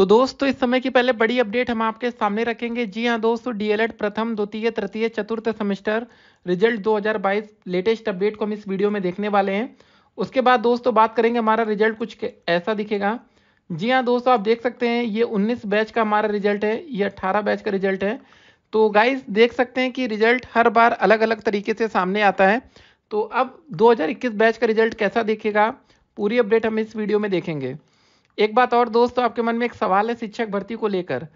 तो दोस्तों इस समय की पहले बड़ी अपडेट हम आपके सामने रखेंगे जी हाँ दोस्तों डीएलएड प्रथम द्वितीय तृतीय चतुर्थ सेमेस्टर रिजल्ट 2022 लेटेस्ट अपडेट को हम इस वीडियो में देखने वाले हैं उसके बाद दोस्तों बात करेंगे हमारा रिजल्ट कुछ ऐसा दिखेगा जी हाँ दोस्तों आप देख सकते हैं ये उन्नीस बैच का हमारा रिजल्ट है ये अट्ठारह बैच का रिजल्ट है तो गाइज देख सकते हैं कि रिजल्ट हर बार अलग अलग तरीके से सामने आता है तो अब दो बैच का रिजल्ट कैसा दिखेगा पूरी अपडेट हम इस वीडियो में देखेंगे एक बात और दोस्तों तो आपके मन में एक सवाल है शिक्षक भर्ती को लेकर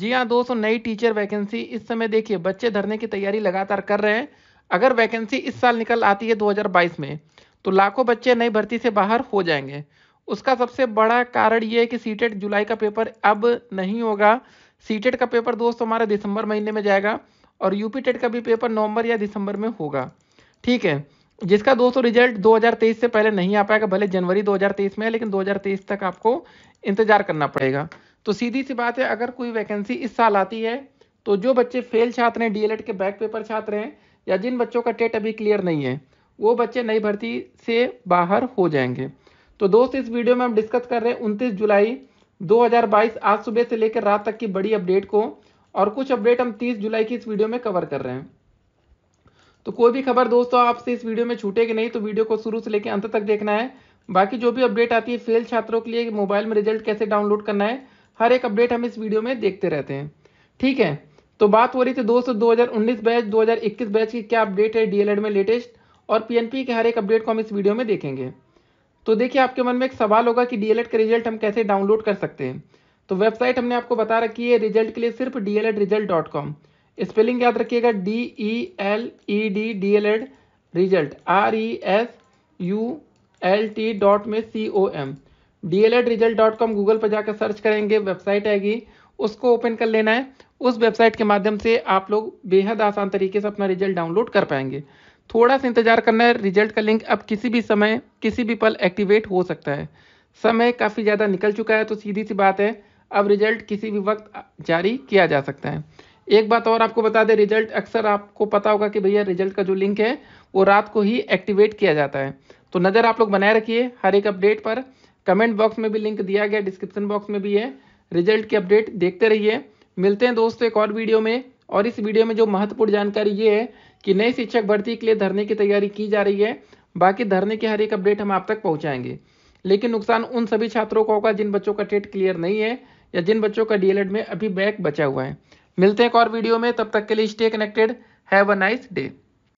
जी हाँ दोस्तों नई टीचर वैकेंसी इस समय देखिए बच्चे धरने की तैयारी लगातार कर रहे हैं अगर वैकेंसी इस साल निकल आती है 2022 में तो लाखों बच्चे नई भर्ती से बाहर हो जाएंगे उसका सबसे बड़ा कारण ये है कि सीटेट e जुलाई का पेपर अब नहीं होगा सीटेट e का पेपर दोस्तों हमारा दिसंबर महीने में जाएगा और यूपी टेट e का भी पेपर नवंबर या दिसंबर में होगा ठीक है जिसका दोस्तों रिजल्ट 2023 से पहले नहीं आ पाएगा भले जनवरी 2023 में है लेकिन 2023 तक आपको इंतजार करना पड़ेगा तो सीधी सी बात है अगर कोई वैकेंसी इस साल आती है तो जो बच्चे फेल छात्र हैं डीएलएड के बैक पेपर छात्र हैं या जिन बच्चों का टेट अभी क्लियर नहीं है वो बच्चे नई भर्ती से बाहर हो जाएंगे तो दोस्त इस वीडियो में हम डिस्कस कर रहे हैं उनतीस जुलाई दो आज सुबह से लेकर रात तक की बड़ी अपडेट को और कुछ अपडेट हम तीस जुलाई की इस वीडियो में कवर कर रहे हैं तो कोई भी खबर दोस्तों आपसे इस वीडियो में छूटेगी नहीं तो वीडियो को शुरू से लेकर अंत तक देखना है बाकी जो भी अपडेट आती है फेल छात्रों के लिए मोबाइल में रिजल्ट कैसे डाउनलोड करना है हर एक अपडेट हम इस वीडियो में देखते रहते हैं ठीक है तो बात हो रही थी दोस्तों 2019 बैच 2021 बैच की क्या अपडेट है डीएलएड में लेटेस्ट और पीएनपी के हर एक अपडेट को हम इस वीडियो में देखेंगे तो देखिए आपके मन में एक सवाल होगा कि डीएलएड का रिजल्ट हम कैसे डाउनलोड कर सकते हैं तो वेबसाइट हमने आपको बता रखी है रिजल्ट के लिए सिर्फ D result dot com spelling याद रखिएगा D E L E D D L Ed result R E S U L T dot में C O M D L Ed result dot com Google पर जाकर search करेंगे website आएगी उसको open कर लेना है उस वेबसाइट के माध्यम से आप लोग बेहद आसान तरीके से अपना रिजल्ट डाउनलोड कर पाएंगे थोड़ा सा इंतजार करना है रिजल्ट का लिंक अब किसी भी समय किसी भी पल एक्टिवेट हो सकता है समय काफ़ी ज़्यादा निकल चुका है तो सीधी सी बात है अब रिजल्ट किसी भी वक्त जारी किया जा सकता है एक बात और आपको बता दें रिजल्ट अक्सर आपको पता होगा कि भैया रिजल्ट का जो लिंक है वो रात को ही एक्टिवेट किया जाता है तो नज़र आप लोग बनाए रखिए हर एक अपडेट पर कमेंट बॉक्स में भी लिंक दिया गया डिस्क्रिप्शन बॉक्स में भी है रिजल्ट की अपडेट देखते रहिए मिलते हैं दोस्तों एक और वीडियो में और इस वीडियो में जो महत्वपूर्ण जानकारी ये है कि नए शिक्षक भर्ती के लिए धरने की तैयारी की जा रही है बाकी धरने की हर एक अपडेट हम आप तक पहुँचाएंगे लेकिन नुकसान उन सभी छात्रों को होगा जिन बच्चों का टेट क्लियर नहीं है या जिन बच्चों का डीएलएड में अभी बैक बचा हुआ है मिलते हैं एक और वीडियो में तब तक के लिए stay connected have a nice day